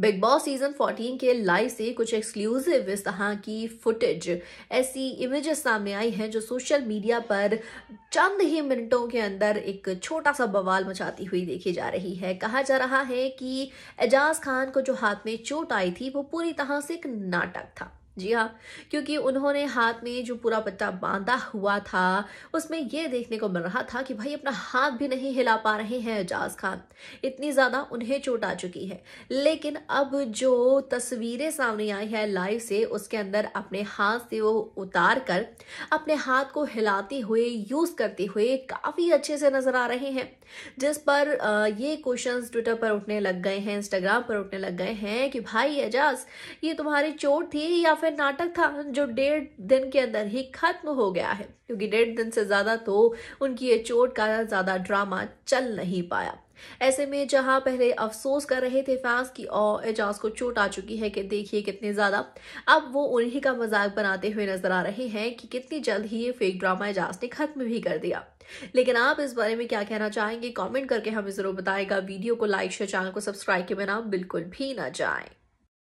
big boss season 14 के live से कुछ एक्सक्लूसिव इस तरह की फुटेज ऐसी इमेजेस सामने आई हैं जो सोशल मीडिया पर चंद ही मिनटों के अंदर एक छोटा सा बवाल मचाती हुई देखी जा रही है कहा जा रहा है कि एजाज खान को जो हाथ में चोट आई थी वो पूरी तरह से एक नाटक था जी हाँ क्योंकि उन्होंने हाथ में जो पूरा पत्ता बांधा हुआ था उसमें ये देखने को मिल रहा था कि भाई अपना हाथ भी नहीं हिला पा रहे हैं एजाज खान इतनी ज़्यादा उन्हें चोट आ चुकी है लेकिन अब जो तस्वीरें सामने आई है लाइव से उसके अंदर अपने हाथ से वो उतार कर अपने हाथ को हिलाते हुए यूज़ करते हुए काफ़ी अच्छे से नज़र आ रहे हैं जिस पर ये क्वेश्चन ट्विटर पर उठने लग गए हैं इंस्टाग्राम पर उठने लग गए हैं कि भाई एजाज ये तुम्हारी चोट थी या में नाटक था जो डेढ़ दिन के अंदर ही खत्म हो गया है क्योंकि डेढ़ दिन से ज़्यादा तो उनकी ये चोट का ज़्यादा ड्रामा चल नहीं पाया ऐसे में जहां पहले अफसोस कर रहे थे फैंस की और एजाज को चोट आ चुकी है कि देखिए कितने ज्यादा अब वो उन्हीं का मजाक बनाते हुए नजर आ रहे हैं कि कितनी जल्द ही ये फेक ड्रामा एजाज ने खत्म भी कर दिया लेकिन आप इस बारे में क्या कहना चाहेंगे कमेंट करके हमें जरूर बताएगा वीडियो को लाइक शेयर चैनल को सब्सक्राइब के बिना बिल्कुल भी ना जाएं